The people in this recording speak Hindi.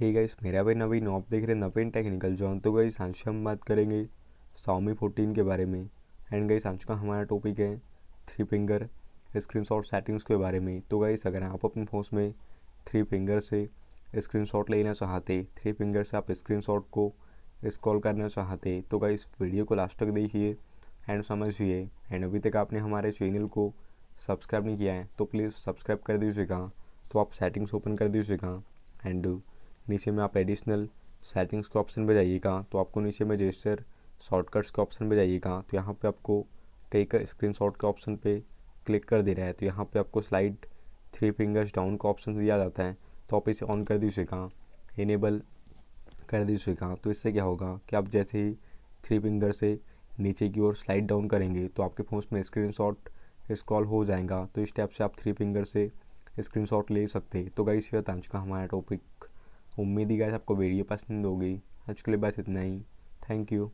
हे गाइस मेरा भाई नवीन आप देख रहे हैं नवीन टेक्निकल जॉन तो गई सांशु हम बात करेंगे साउमी फोर्टीन के बारे में एंड गई सांशु का हमारा टॉपिक है थ्री फिंगर स्क्रीनशॉट सेटिंग्स के बारे में तो गाइस अगर आप अपने फ़ोन में थ्री फिंगर से स्क्रीनशॉट लेना चाहते थ्री फिंगर से आप शॉट को स्क्रॉल करना चाहते तो गाइस वीडियो को लास्ट तक देखिए एंड समझिए एंड अभी तक आपने हमारे चैनल को सब्सक्राइब नहीं किया है तो प्लीज़ सब्सक्राइब कर दीजिएगा तो आप सेटिंग्स ओपन कर दीजिएगा एंड नीचे में आप एडिशनल सेटिंग्स के ऑप्शन पर जाइएगा तो आपको नीचे में रजिस्टर शॉर्टकट्स के ऑप्शन पर जाइएगा तो यहाँ पे आपको टेक स्क्रीन शॉट के ऑप्शन पे क्लिक कर दे रहा है तो यहाँ पे आपको स्लाइड थ्री फिंगर्स डाउन का ऑप्शन दिया जाता है तो आप इसे ऑन कर दीजिएगा इनेबल कर दीजिएगा तो इससे क्या होगा कि आप जैसे ही थ्री फिंगर से नीचे की ओर स्लाइड डाउन करेंगे तो आपके फ़ोन में स्क्रीन शॉट स्क्रॉल हो जाएगा तो इस टैप से आप थ्री फिंगर से स्क्रीन शॉट ले सकते तो गाइस ये का हमारा टॉपिक उम्मीद ही गैस आपको वीडियो पसंद होगी आज के लिए बस इतना ही थैंक यू